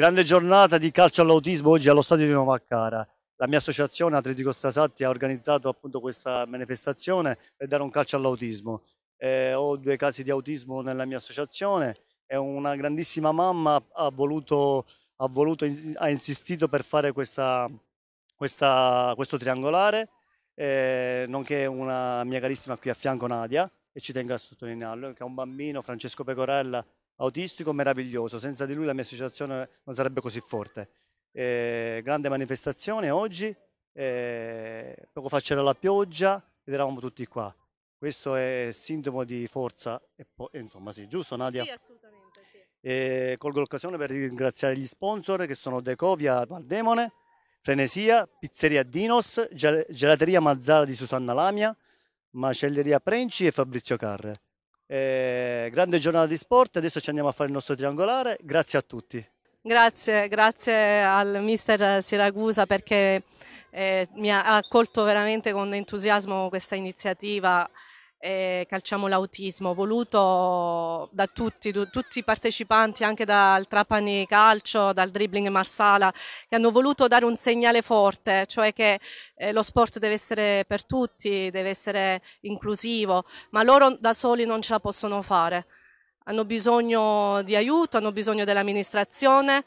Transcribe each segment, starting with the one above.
Grande giornata di calcio all'autismo oggi allo stadio di Novaccara. La mia associazione Atletico Strasatti ha organizzato appunto questa manifestazione per dare un calcio all'autismo. Eh, ho due casi di autismo nella mia associazione e una grandissima mamma ha voluto, ha, voluto, ha insistito per fare questa, questa, questo triangolare, eh, nonché una mia carissima qui a fianco Nadia, e ci tengo a sottolinearlo, che è un bambino, Francesco Pecorella, autistico meraviglioso, senza di lui la mia associazione non sarebbe così forte. Eh, grande manifestazione oggi, eh, poco fa c'era la pioggia ed eravamo tutti qua. Questo è sintomo di forza, e poi, eh, insomma sì, giusto Nadia? Sì, assolutamente. Sì. Eh, colgo l'occasione per ringraziare gli sponsor che sono Decovia Valdemone, Frenesia, Pizzeria Dinos, Gelateria Mazzara di Susanna Lamia, Macelleria Prenci e Fabrizio Carre. Eh, grande giornata di sport, adesso ci andiamo a fare il nostro triangolare, grazie a tutti. Grazie, grazie al mister Siracusa perché eh, mi ha accolto veramente con entusiasmo questa iniziativa eh, Calciamo l'autismo, voluto da tutti, tu, tutti i partecipanti, anche dal Trapani Calcio, dal Dribbling Marsala, che hanno voluto dare un segnale forte, cioè che eh, lo sport deve essere per tutti, deve essere inclusivo, ma loro da soli non ce la possono fare. Hanno bisogno di aiuto, hanno bisogno dell'amministrazione,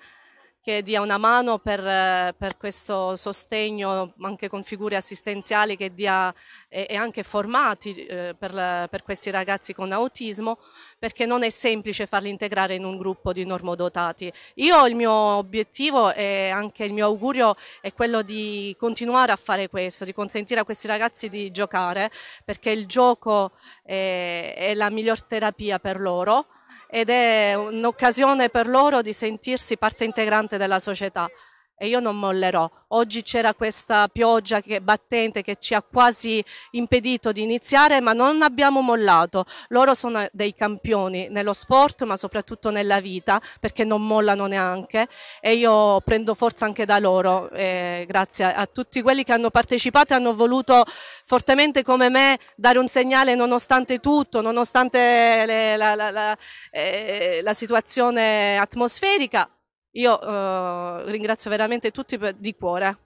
che dia una mano per, eh, per questo sostegno anche con figure assistenziali che dia, e, e anche formati eh, per, per, questi ragazzi con autismo perché non è semplice farli integrare in un gruppo di normodotati. Io il mio obiettivo e anche il mio augurio è quello di continuare a fare questo, di consentire a questi ragazzi di giocare perché il gioco è, è la miglior terapia per loro ed è un'occasione per loro di sentirsi parte integrante della società e io non mollerò. Oggi c'era questa pioggia che, battente che ci ha quasi impedito di iniziare, ma non abbiamo mollato. Loro sono dei campioni nello sport, ma soprattutto nella vita, perché non mollano neanche e io prendo forza anche da loro. Eh, grazie a tutti quelli che hanno partecipato e hanno voluto fortemente come me dare un segnale nonostante tutto, nonostante le, la, la, la, eh, la situazione atmosferica io eh, ringrazio veramente tutti per, di cuore